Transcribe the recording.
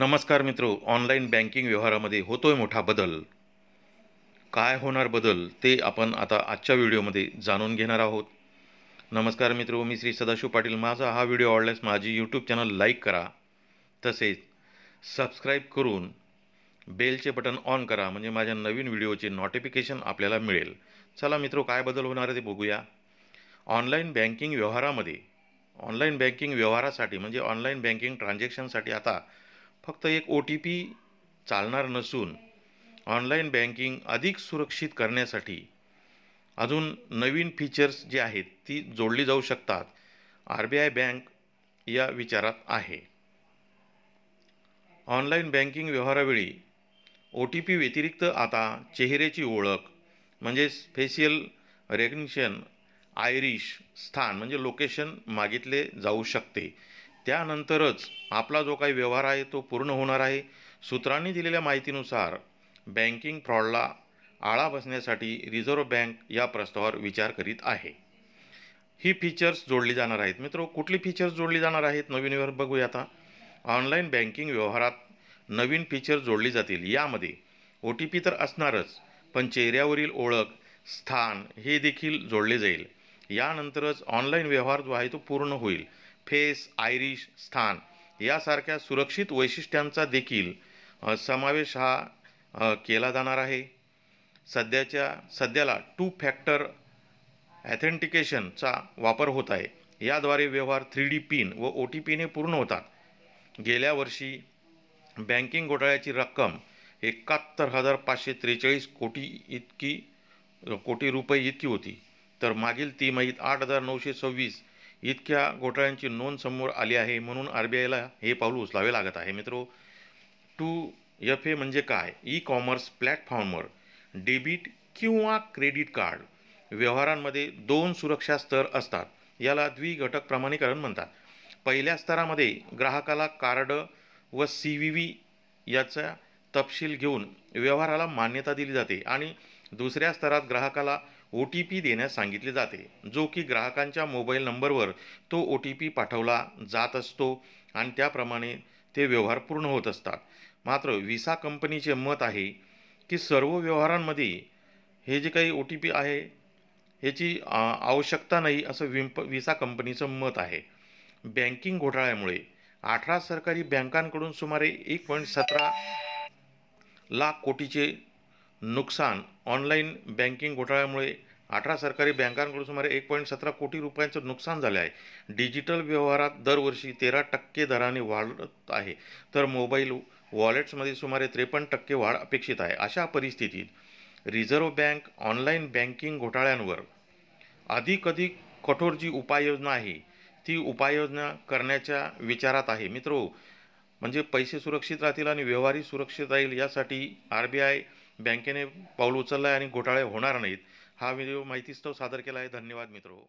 नमस्कार मित्र online banking व्यवहारामध्ये होतोय मोठा बदल काय होणार बदल ते आपण आता आजच्या व्हिडिओमध्ये जाणून घेणार आहोत नमस्कार मित्रो मी श्री सदाशिव पाटील माझा हा व्हिडिओ आवडल्यास माझी यूट्यूब चॅनल लाईक करा तसेच सबस्क्राईब करून बेलचे बटन ऑन करा म्हणजे माझ्या नवीन व्हिडिओचे नोटिफिकेशन आपल्याला मिळेल चला मित्र काय बदल होणार आहे ते बघूया ऑनलाईन बँकिंग व्यवहारामध्ये ऑनलाईन बँकिंग व्यवहारासाठी म्हणजे ऑनलाईन बँकिंग ट्रान्झॅक्शनसाठी आता फक्त एक ओ टी पी चालणार नसून ऑनलाईन बँकिंग अधिक सुरक्षित करण्यासाठी अजून नवीन फीचर्स जे आहेत ती जोडली जाऊ शकतात आर बी आय बँक या विचारात आहे ऑनलाईन बँकिंग व्यवहारावेळी ओ टी पी व्यतिरिक्त आता चेहऱ्याची ओळख म्हणजेच फेशियल रेकग्निशन आयरिश स्थान म्हणजे लोकेशन मागितले जाऊ शकते त्यानंतरच आपला जो काही व्यवहार आहे तो पूर्ण होणार आहे सूत्रांनी दिलेल्या माहितीनुसार बँकिंग फ्रॉडला आळा बसण्यासाठी रिझर्व्ह बँक या प्रस्तावावर विचार करीत आहे ही फीचर्स जोडली जाणार आहेत मित्रो कुठली फीचर्स जोडली जाणार आहेत नवीन व्यवहार बघूया आता ऑनलाईन बँकिंग व्यवहारात नवीन फीचर्स जोडली जातील यामध्ये ओ टी पी तर असणारच पण चेहऱ्यावरील ओळख स्थान हे देखील जोडले जाईल यानंतरच ऑनलाईन व्यवहार जो आहे तो पूर्ण होईल फेस आयरिश स्थान यासारख्या सुरक्षित वैशिष्ट्यांचा देखील समावेश हा केला जाणार आहे सध्याच्या सध्याला टू फॅक्टर ॲथेंटिकेशनचा वापर होत आहे याद्वारे व्यवहार थ्री डी पिन व ओ टी पीने पूर्ण होतात गेल्या वर्षी बँकिंग घोटाळ्याची रक्कम एकाहत्तर हजार पाचशे त्रेचाळीस कोटी इतकी कोटी रुपये इतकी होती तर मागील तिमाहीत आठ हजार नऊशे सव्वीस इतक्या घोटाळ्यांची नोंद समोर आली आहे म्हणून आर बी आयला हे पाऊल उचलावे लागत आहे मित्रो टू एफ ए म्हणजे काय ई कॉमर्स प्लॅटफॉर्मवर डेबिट किंवा क्रेडिट कार्ड व्यवहारांमध्ये दोन सुरक्षा स्तर असतात याला द्विघटक प्रमाणीकरण म्हणतात पहिल्या स्तरामध्ये ग्राहकाला कार्ड व सी व्ही व्ही याचा तपशील घेऊन व्यवहाराला मान्यता दिली जाते आणि दुसऱ्या स्तरात ग्राहकाला ओ टी पी देण्यास सांगितले जाते जो की ग्राहकांच्या मोबाईल नंबरवर तो ओ टी पी पाठवला जात असतो आणि त्याप्रमाणे ते व्यवहार पूर्ण होत असतात मात्र विसा कंपनीचे मत आहे की सर्व व्यवहारांमध्ये हे जे काही ओ टी पी आहे ह्याची आवश्यकता नाही असं विंप विसा कंपनीचं मत आहे बँकिंग घोटाळ्यामुळे अठरा सरकारी बँकांकडून सुमारे एक पॉईंट सतरा लाख कोटीचे नुकसान ऑनलाईन बँकिंग घोटाळ्यामुळे अठरा सरकारी बँकांकडून सुमारे एक पॉईंट सतरा कोटी रुपयांचं नुकसान झालं आहे डिजिटल व्यवहारात दरवर्षी तेरा टक्के दराने वाढत आहे तर मोबाईल वॉलेट्समध्ये सुमारे त्रेपन्न टक्के वाढ अपेक्षित आहे अशा परिस्थितीत रिझर्व्ह बँक ऑनलाईन बँकिंग घोटाळ्यांवर अधिक अधिक कठोर जी उपाययोजना आहे ती उपाययोजना करण्याच्या विचारात आहे मित्रो म्हणजे पैसे सुरक्षित राहतील आणि व्यवहारही सुरक्षित राहील यासाठी आर बी आय बँकेने पाऊल उचललं आहे आणि घोटाळे होणार नाहीत हा व्हिडिओ माहितीस्तव सादर केला आहे धन्यवाद मित्रो